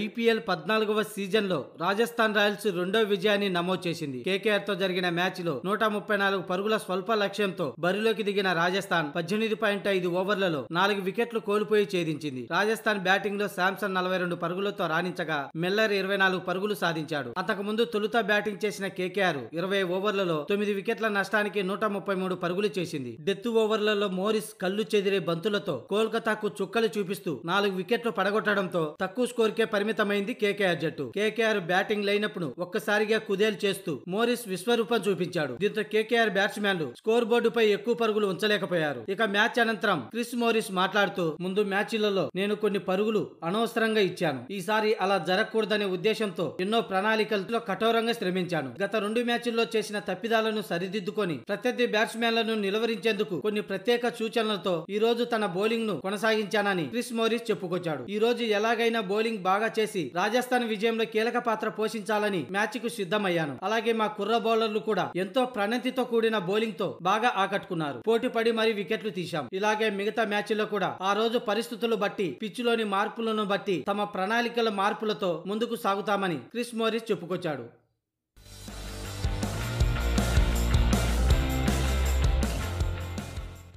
IPL పద్నాలుగవ సీజన్లో Rajasthan Royals రెండో విజయాన్ని నమోదు చేసింది కేకేఆర్తో జరిగిన మ్యాచ్లో నూట ముప్పై నాలుగు పరుగుల స్వల్ప లక్ష్యంతో బరిలోకి దిగిన రాజస్థాన్ పద్దెనిమిది పాయింట్ ఐదు ఓవర్లలో నాలుగు వికెట్లు కోల్పోయి ఛేదించింది రాజస్థాన్ బ్యాటింగ్లో శాంసన్ నలభై రెండు పరుగులతో రాణించగా మెల్లర్ ఇరవై నాలుగు పరుగులు సాధించాడు అంతకుముందు తొలుత బ్యాటింగ్ చేసిన కేకేఆర్ ఇరవై ఓవర్లలో తొమ్మిది వికెట్ల నష్టానికి నూట ముప్పై మూడు పరుగులు చేసింది డెత్ ఓవర్లలో మోరిస్ కళ్ళు చెదిరే బంతులతో కోల్కతాకు చుక్కలు చూపిస్తూ నాలుగు వికెట్లు పడగొట్టడంతో తక్కువ స్కోర్కే పరిమితమైంది కేకేఆర్ జట్టు కేకేఆర్ బ్యాటింగ్ లేనప్పుడు ఒక్కసారిగా కుదేలు చేస్తూ మోరిస్ విశ్వరూపం చూపించాడు దీంతో కేకేఆర్ బ్యాట్స్మెన్లు స్కోర్ బోర్డుపై ఎక్కువ పరుగులు ఉంచలేకపోయారు ఇక మ్యాచ్ అనంతరం క్రిస్ మోరిస్ మాట్లాడుతూ ముందు మ్యాచ్లలో నేను కొన్ని పరుగులు అనవసరంగా ఇచ్చాను ఈసారి అలా జరగకూడదనే ఉద్దేశంతో ఎన్నో ప్రణాళికలతో కఠోరంగా శ్రమించాను గత రెండు మ్యాచ్ల్లో చేసిన తప్పిదాలను సరిదిద్దుకొని ప్రత్యర్థి బ్యాట్స్మెన్లను నిలవరించేందుకు కొన్ని ప్రత్యేక సూచనలతో ఈ రోజు తన బౌలింగ్ ను కొనసాగించానని క్రిస్ మోరిస్ చెప్పుకొచ్చాడు ఈ రోజు ఎలాగైనా బౌలింగ్ బాగా బాగా చేసి రాజస్థాన్ విజయంలో కీలక పాత్ర పోషించాలని మ్యాచ్ కు సిద్ధమయ్యాను అలాగే మా కుర్ర బౌలర్లు కూడా ఎంతో ప్రణతితో కూడిన బౌలింగ్ తో బాగా ఆకట్టుకున్నారు పోటీ పడి మరీ వికెట్లు తీశాం ఇలాగే మిగతా మ్యాచ్లో కూడా ఆ రోజు పరిస్థితులు బట్టి పిచ్చులోని మార్పులను బట్టి తమ ప్రణాళికల మార్పులతో ముందుకు సాగుతామని క్రిస్ మోరిస్ చెప్పుకొచ్చాడు